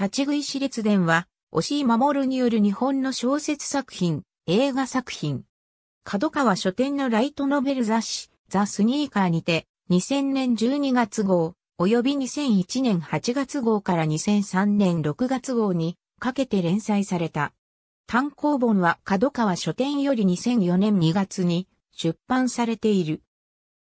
立ち食いし列伝は、押井守による日本の小説作品、映画作品。角川書店のライトノベル雑誌、ザ・スニーカーにて、2000年12月号、及び2001年8月号から2003年6月号にかけて連載された。単行本は角川書店より2004年2月に出版されている。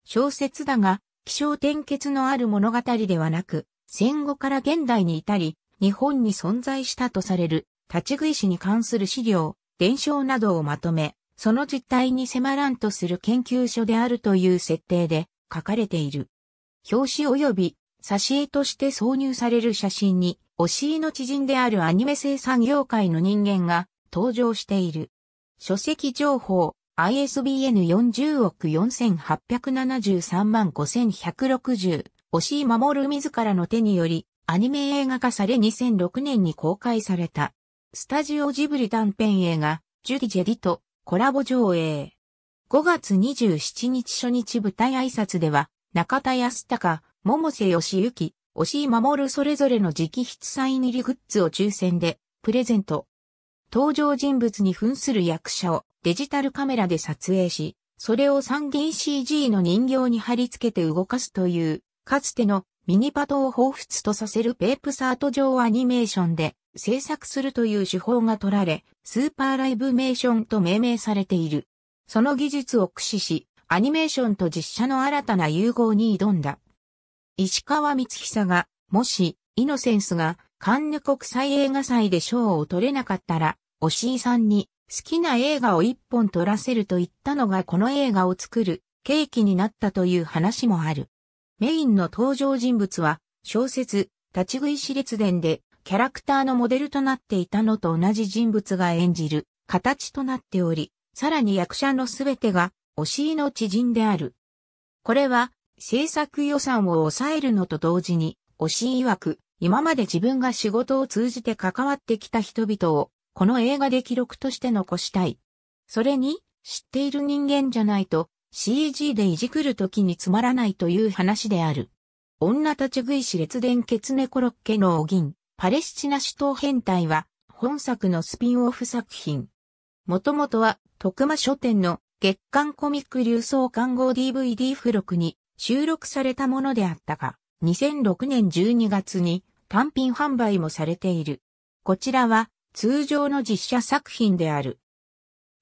小説だが、気象転結のある物語ではなく、戦後から現代に至り、日本に存在したとされる立ち食い史に関する資料、伝承などをまとめ、その実態に迫らんとする研究所であるという設定で書かれている。表紙及び挿絵として挿入される写真に、お尻の知人であるアニメ生産業界の人間が登場している。書籍情報 ISBN40 億4873万5160、推し守る自らの手により、アニメ映画化され2006年に公開された、スタジオジブリ短編映画、ジュディ・ジェディとコラボ上映。5月27日初日舞台挨拶では、中田康隆、桃瀬義行、押井守それぞれの直筆サイン入りグッズを抽選で、プレゼント。登場人物に扮する役者をデジタルカメラで撮影し、それを 3DCG の人形に貼り付けて動かすという、かつてのミニパトを彷彿とさせるペープサート上アニメーションで制作するという手法が取られ、スーパーライブメーションと命名されている。その技術を駆使し、アニメーションと実写の新たな融合に挑んだ。石川光久が、もし、イノセンスが、カンヌ国際映画祭で賞を取れなかったら、おしいさんに好きな映画を一本撮らせると言ったのがこの映画を作る契機になったという話もある。メインの登場人物は、小説、立ち食いし列伝で、キャラクターのモデルとなっていたのと同じ人物が演じる、形となっており、さらに役者のすべてが、推しの知人である。これは、制作予算を抑えるのと同時に、推し曰く、今まで自分が仕事を通じて関わってきた人々を、この映画で記録として残したい。それに、知っている人間じゃないと、CG でいじくるときにつまらないという話である。女立ち食いし列伝ケツネコロッケのお銀、パレスチナ首都変態は、本作のスピンオフ作品。もともとは、徳間書店の月刊コミック流送刊号 DVD 付録に収録されたものであったが、2006年12月に単品販売もされている。こちらは通常の実写作品である。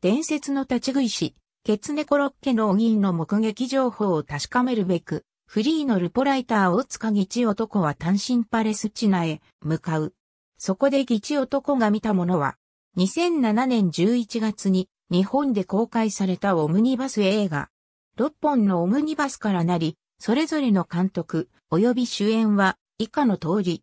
伝説の立ち食い師、ケツネコロッケのお銀の目撃情報を確かめるべく、フリーのルポライターを塚ぎち男は単身パレスチナへ向かう。そこでぎち男が見たものは、2007年11月に日本で公開されたオムニバス映画。6本のオムニバスからなり、それぞれの監督及び主演は以下の通り。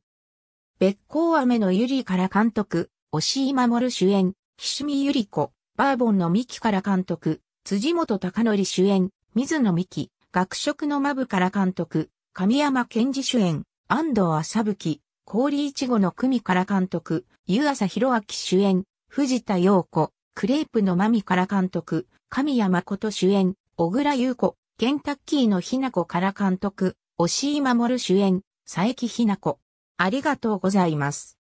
別光雨のゆりから監督、押井守主演、岸見ゆり子、バーボンのミキから監督、辻本隆則主演、水野美紀、学食のマブから監督、神山健二主演、安藤麻吹、氷いちごの組から監督、湯浅弘明主演、藤田陽子、クレープのまみから監督、神山琴主演、小倉優子、ケンタッキーのひな子から監督、押井守主演、佐伯ひな子。ありがとうございます。